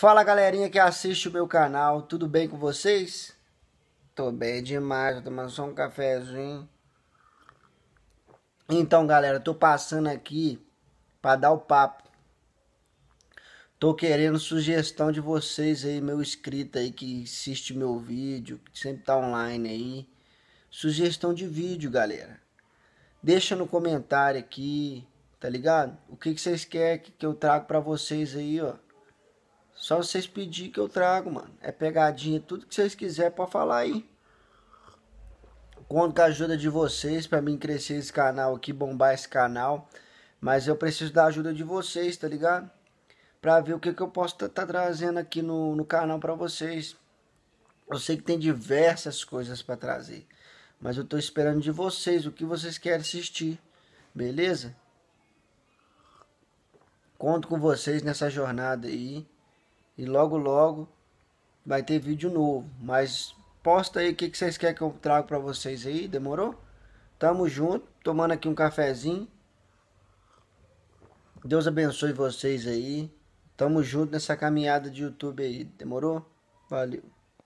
Fala galerinha que assiste o meu canal, tudo bem com vocês? Tô bem demais, tô tomando só um cafezinho. Então galera, tô passando aqui para dar o papo. Tô querendo sugestão de vocês aí, meu inscrito aí que assiste meu vídeo, que sempre tá online aí. Sugestão de vídeo, galera. Deixa no comentário aqui, tá ligado? O que, que vocês querem que eu trago para vocês aí, ó. Só vocês pedir que eu trago, mano. É pegadinha, tudo que vocês quiserem pra falar aí. Conto com a ajuda de vocês para mim crescer esse canal aqui, bombar esse canal. Mas eu preciso da ajuda de vocês, tá ligado? Pra ver o que, que eu posso estar tá, tá trazendo aqui no, no canal para vocês. Eu sei que tem diversas coisas para trazer. Mas eu tô esperando de vocês o que vocês querem assistir. Beleza? Conto com vocês nessa jornada aí. E logo, logo vai ter vídeo novo. Mas posta aí o que, que vocês querem que eu trago para vocês aí, demorou? Tamo junto, tomando aqui um cafezinho. Deus abençoe vocês aí. Tamo junto nessa caminhada de YouTube aí, demorou? Valeu.